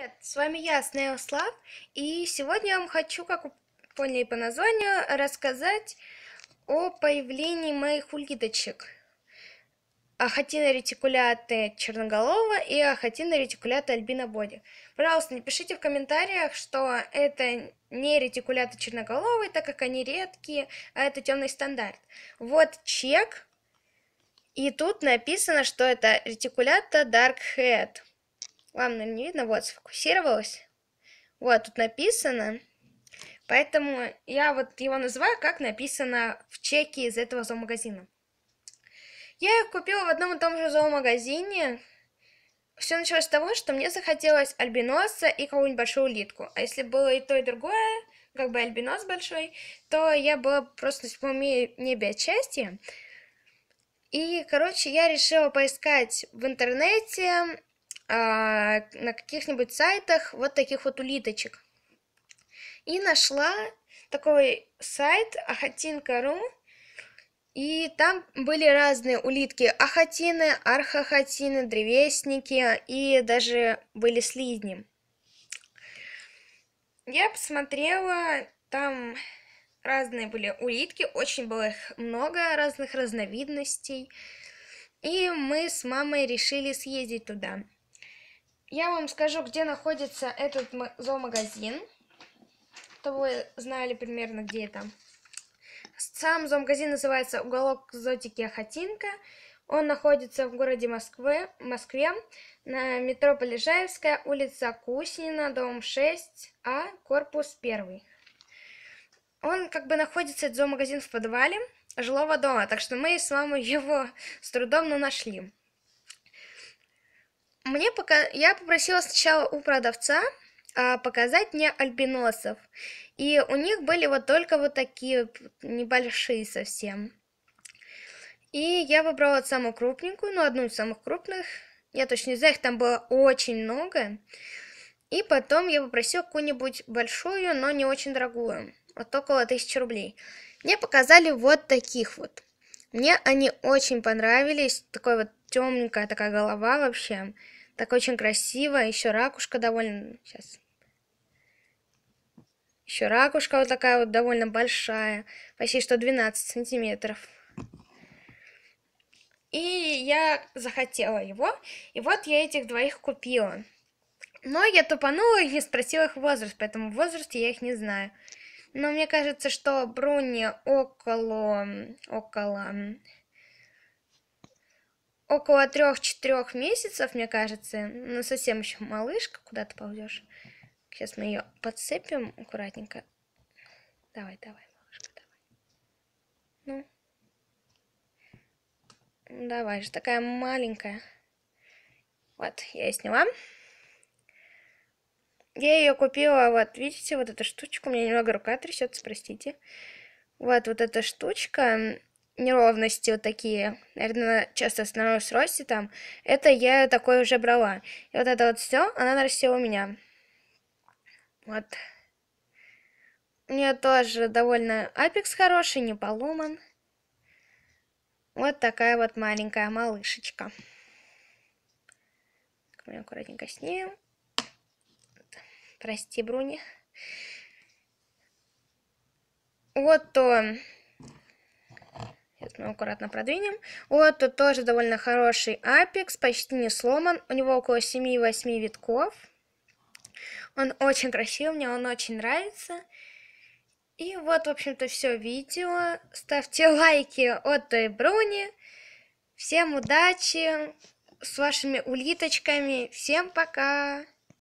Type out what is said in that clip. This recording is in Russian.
Привет, с вами я, Снеослав, и сегодня я вам хочу, как вы поняли по названию, рассказать о появлении моих улиточек. Ахатина ретикулята Черноголова и Ахатина ретикулята Альбина Боди. Пожалуйста, напишите в комментариях, что это не ретикулята черноголовый, так как они редкие, а это темный стандарт. Вот чек, и тут написано, что это ретикулята Dark Head вам не видно, вот, сфокусировалась. Вот, тут написано. Поэтому я вот его называю, как написано в чеке из этого зоомагазина. Я их купила в одном и том же зоомагазине. Все началось с того, что мне захотелось альбиноса и какую-нибудь большую улитку. А если было и то, и другое, как бы альбинос большой, то я была просто в седьмом небе от счастья. И, короче, я решила поискать в интернете а, на каких-нибудь сайтах вот таких вот улиточек. И нашла такой сайт ахатин.ру, и там были разные улитки, ахатины, архахатины, древесники и даже были слизни. Я посмотрела, там разные были улитки, очень было их много разных разновидностей. И мы с мамой решили съездить туда. Я вам скажу, где находится этот зоомагазин, чтобы вы знали примерно, где это. Сам зоомагазин называется «Уголок зотики Ахатинка". Он находится в городе Москве, Москве, на метро Полежаевская, улица Куснина, дом 6А, корпус 1. Он как бы находится, этот зоомагазин, в подвале жилого дома, так что мы с мамой его с трудом, но нашли мне пока... я попросила сначала у продавца а, показать мне альбиносов. И у них были вот только вот такие небольшие совсем. И я выбрала самую крупненькую, ну одну из самых крупных. Я точно не знаю, их там было очень много. И потом я попросила какую-нибудь большую, но не очень дорогую. Вот около 1000 рублей. Мне показали вот таких вот. Мне они очень понравились. Такой вот темненькая такая голова вообще. Так очень красиво. Еще ракушка довольно... Сейчас. Ну, Еще ракушка вот такая вот довольно большая. Почти что 12 сантиметров. И я захотела его. И вот я этих двоих купила. Но я тупанула и не спросила их возраст, поэтому возраст я их не знаю. Но мне кажется, что Бруни около... около около 3-4 месяцев, мне кажется. Ну, совсем еще малышка, куда ты ползешь. Сейчас мы ее подцепим аккуратненько. Давай, давай, малышка, давай. Ну. Давай же, такая маленькая. Вот, я ее сняла. Я ее купила, вот, видите, вот эту штучку. У меня немного рука трясется, простите. Вот, вот эта штучка неровности вот такие, наверное, часто становлюсь в росте там, это я такое уже брала. И вот это вот все, она нарастила у меня. Вот. У нее тоже довольно апекс хороший, не поломан. Вот такая вот маленькая малышечка. Так, мы аккуратненько снимем. Прости, Бруни. Вот то Сейчас мы аккуратно продвинем. Вот, тут тоже довольно хороший апекс, почти не сломан. У него около 7-8 витков. Он очень красивый, мне он очень нравится. И вот, в общем-то, все видео. Ставьте лайки от Бруни. Всем удачи с вашими улиточками. Всем пока!